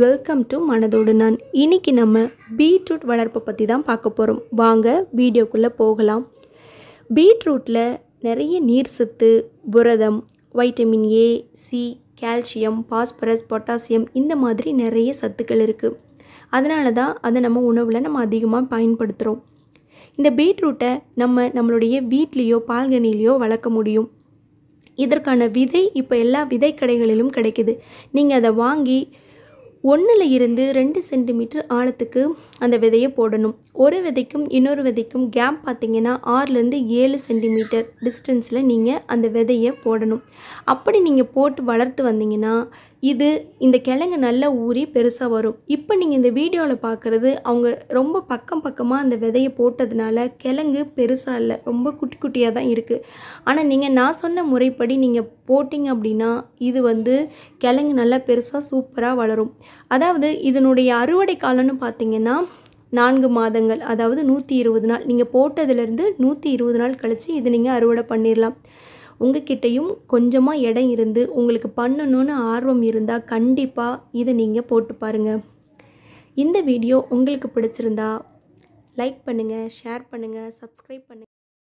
welcome to மனதோடு நான் இன்னைக்கு நம்ம பீட்ரூட் வளர்ப்பை பற்றி தான் பார்க்க போகிறோம் வாங்க வீடியோக்குள்ளே போகலாம் பீட்ரூட்டில் நிறைய நீர் சத்து புரதம் vitamin A C calcium phosphorus potassium இந்த மாதிரி நிறைய சத்துக்கள் இருக்குது அதனால தான் அதை நம்ம உணவில் நம்ம அதிகமாக பயன்படுத்துகிறோம் இந்த பீட்ரூட்டை நம்ம நம்மளுடைய வீட்லேயோ பால்கனிலேயோ வளர்க்க முடியும் இதற்கான விதை இப்போ எல்லா விதை கடைகளிலும் கிடைக்கிது நீங்கள் அதை வாங்கி ஒன்றில் இருந்து ரெண்டு சென்டிமீட்டர் ஆழத்துக்கு அந்த விதையை போடணும் ஒரு விதைக்கும் இன்னொரு விதைக்கும் கேப் பார்த்திங்கன்னா ஆறுலேருந்து ஏழு சென்டிமீட்டர் டிஸ்டன்ஸில் நீங்கள் அந்த விதையை போடணும் அப்படி நீங்கள் போட்டு வளர்த்து வந்தீங்கன்னா இது இந்த கிழங்கு நல்லா ஊறி பெருசாக வரும் இப்போ நீங்கள் இந்த வீடியோவில் பார்க்குறது அவங்க ரொம்ப பக்கம் பக்கமாக அந்த விதையை போட்டதுனால கிழங்கு பெருசாக இல்லை ரொம்ப குட்டி குட்டியாக தான் இருக்குது ஆனால் நீங்கள் நான் சொன்ன முறைப்படி நீங்கள் போட்டிங்க அப்படின்னா இது வந்து கிழங்கு நல்லா பெருசாக சூப்பராக வளரும் அதாவது இதனுடைய அறுவடை காலம்னு பார்த்திங்கன்னா நான்கு மாதங்கள் அதாவது நூற்றி இருபது நாள் நீங்கள் போட்டதுலேருந்து நூற்றி இருபது நாள் கழித்து இது நீங்கள் அறுவடை பண்ணிடலாம் உங்ககிட்டையும் கொஞ்சமாக இடம் இருந்து உங்களுக்கு பண்ணணும்னு ஆர்வம் இருந்தால் கண்டிப்பாக இதை நீங்கள் போட்டு பாருங்கள் இந்த வீடியோ உங்களுக்கு பிடிச்சிருந்தா லைக் பண்ணுங்கள் ஷேர் பண்ணுங்கள் சப்ஸ்கிரைப் பண்ணுங்கள்